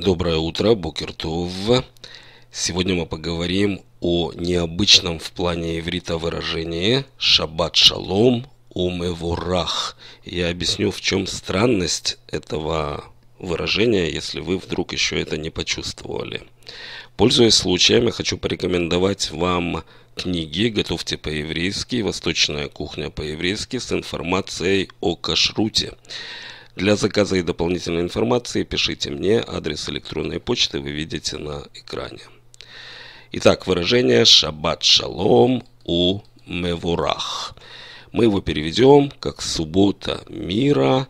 Доброе утро, Букертов. Сегодня мы поговорим о необычном в плане иврита выражении «Шаббат шалом умевурах». Я объясню, в чем странность этого выражения, если вы вдруг еще это не почувствовали. Пользуясь случаем, я хочу порекомендовать вам книги «Готовьте по-еврейски», «Восточная кухня по-еврейски» с информацией о кашруте. Для заказа и дополнительной информации пишите мне. Адрес электронной почты вы видите на экране. Итак, выражение «Шаббат шалом у мевурах». Мы его переведем как «Суббота мира»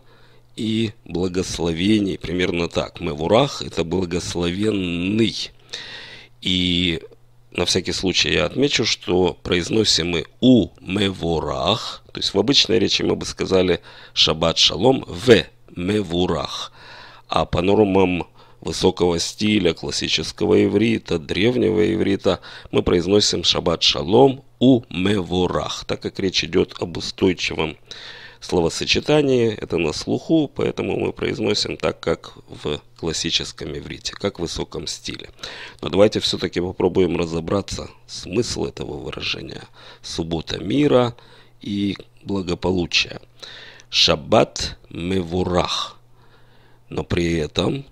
и «Благословений». Примерно так. «Мевурах» – это «благословенный». И на всякий случай я отмечу, что произносим мы у меворах, то есть в обычной речи мы бы сказали шаббат шалом в Мевурах, а по нормам высокого стиля классического иврита, древнего иврита, мы произносим шаббат шалом у мевурах, так как речь идет об устойчивом словосочетании, это на слуху, поэтому мы произносим так, как в классическом иврите, как в высоком стиле. Но давайте все-таки попробуем разобраться смысл этого выражения «суббота мира» и «благополучия» шаббат мевурах. Но при этом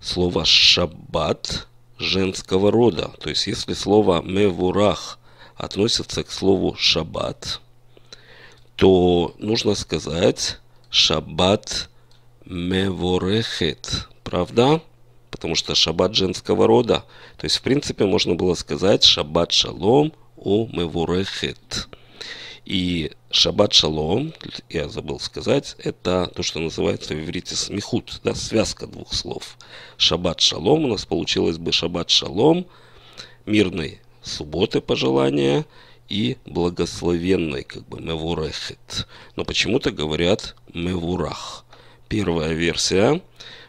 слово шаббат женского рода. То есть если слово мевурах относится к слову шаббат, то нужно сказать шаббат меворехет. Правда? Потому что шаббат женского рода. То есть в принципе можно было сказать шаббат шалом у меворехет. И шаббат шалом, я забыл сказать, это то, что называется в иврите смехут, да, связка двух слов. Шаббат шалом, у нас получилось бы шаббат шалом, мирной субботы пожелания и благословенной, как бы, мевурехет. Но почему-то говорят мевурах. Первая версия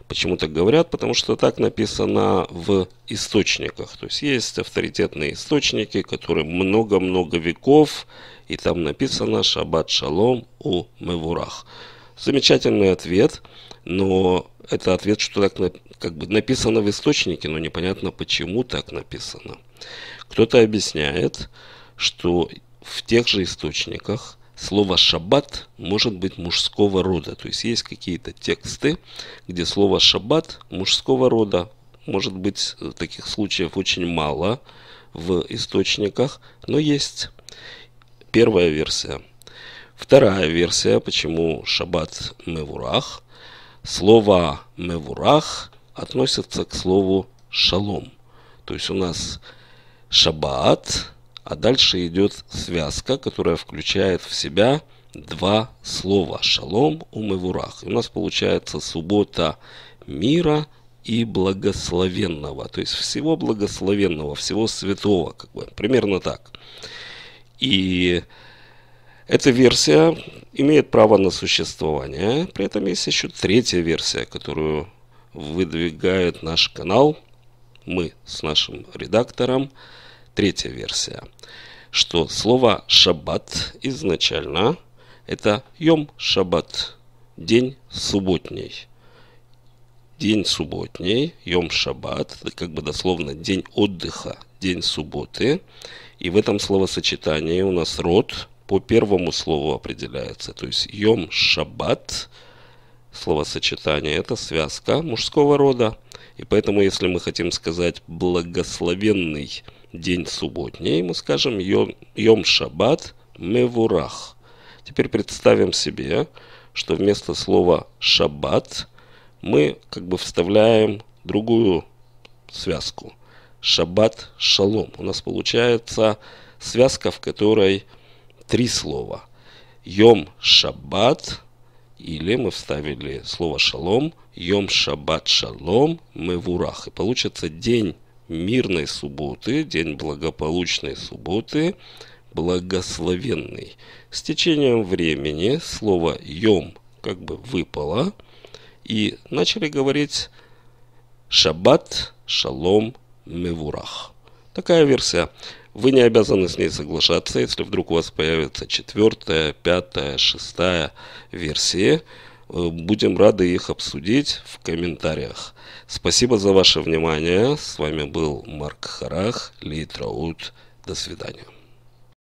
почему-то говорят, потому что так написано в источниках. То есть есть авторитетные источники, которые много-много веков и там написано «Шаббат шалом у мевурах». Замечательный ответ, но это ответ, что так как бы написано в источнике, но непонятно, почему так написано. Кто-то объясняет, что в тех же источниках слово «шаббат» может быть мужского рода. То есть есть какие-то тексты, где слово «шаббат» мужского рода. Может быть, таких случаев очень мало в источниках, но есть первая версия. Вторая версия, почему шаббат мевурах. Слово мевурах относится к слову шалом. То есть у нас шаббат, а дальше идет связка, которая включает в себя два слова шалом у мевурах. И у нас получается суббота мира и благословенного, то есть всего благословенного, всего святого, как бы, примерно так. И эта версия имеет право на существование. При этом есть еще третья версия, которую выдвигает наш канал. Мы с нашим редактором. Третья версия. Что слово «шаббат» изначально это «йом шаббат» – день субботний – день субботний, Йом Шаббат, как бы дословно день отдыха, день субботы. И в этом словосочетании у нас род по первому слову определяется. То есть Йом Шаббат, словосочетание, это связка мужского рода. И поэтому, если мы хотим сказать благословенный день субботний, мы скажем Йом, йом Шаббат Мевурах. Теперь представим себе, что вместо слова «шаббат» мы как бы вставляем другую связку. Шаббат, шалом. У нас получается связка, в которой три слова. Йом шаббат, или мы вставили слово шалом, йом шаббат шалом мевурах. И получится день мирной субботы, день благополучной субботы, благословенный. С течением времени слово «йом» как бы выпало – и начали говорить «Шаббат шалом мевурах». Такая версия. Вы не обязаны с ней соглашаться, если вдруг у вас появится четвертая, пятая, шестая версии. Э, будем рады их обсудить в комментариях. Спасибо за ваше внимание. С вами был Марк Харах, Лейтраут. До свидания.